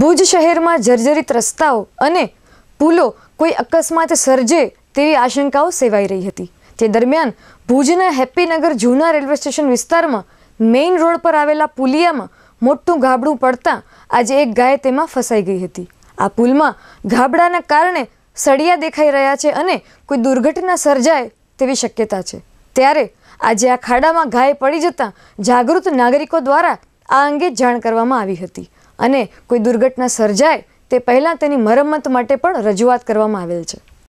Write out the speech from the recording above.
ભુજ શહેરમાં જર્જરિત રસ્તાઓ અને પુલો કોઈ અકસ્માત સર્જે તેવી આશંકાઓ સેવાઈ રહી હતી તે દરમિયાન ભુજના હેપ્પીનગર જૂના રેલવે સ્ટેશન વિસ્તારમાં મેઇન રોડ પર આવેલા પુલિયામાં મોટું ગાબડું પડતાં આજે એક ગાય તેમાં ફસાઈ ગઈ હતી આ પુલમાં ગાબડાના કારણે સળિયા દેખાઈ રહ્યા છે અને કોઈ દુર્ઘટના સર્જાય તેવી શક્યતા છે ત્યારે આજે આ ખાડામાં ગાય પડી જતાં જાગૃત નાગરિકો દ્વારા આ અંગે જાણ કરવામાં આવી હતી અને કોઈ દુર્ઘટના સર્જાય તે પહેલાં તેની મરમ્મત માટે પણ રજૂઆત કરવામાં આવેલ છે